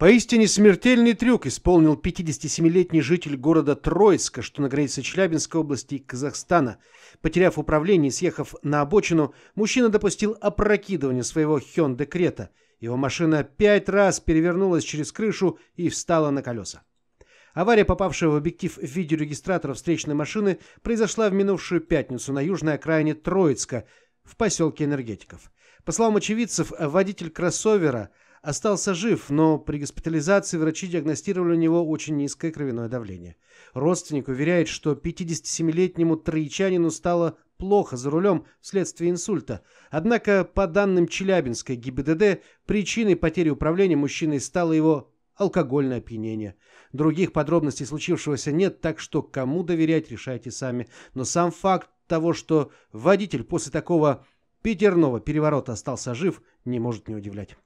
Поистине смертельный трюк исполнил 57-летний житель города Троицка, что на границе Челябинской области и Казахстана. Потеряв управление и съехав на обочину, мужчина допустил опрокидывание своего Hyundai Крета. Его машина пять раз перевернулась через крышу и встала на колеса. Авария, попавшая в объектив видеорегистратора встречной машины, произошла в минувшую пятницу на южной окраине Троицка, в поселке Энергетиков. По словам очевидцев, водитель кроссовера – остался жив, но при госпитализации врачи диагностировали у него очень низкое кровяное давление. Родственник уверяет, что 57-летнему троичанину стало плохо за рулем вследствие инсульта. Однако, по данным Челябинской ГИБДД, причиной потери управления мужчиной стало его алкогольное опьянение. Других подробностей случившегося нет, так что кому доверять, решайте сами. Но сам факт того, что водитель после такого пятерного переворота остался жив, не может не удивлять.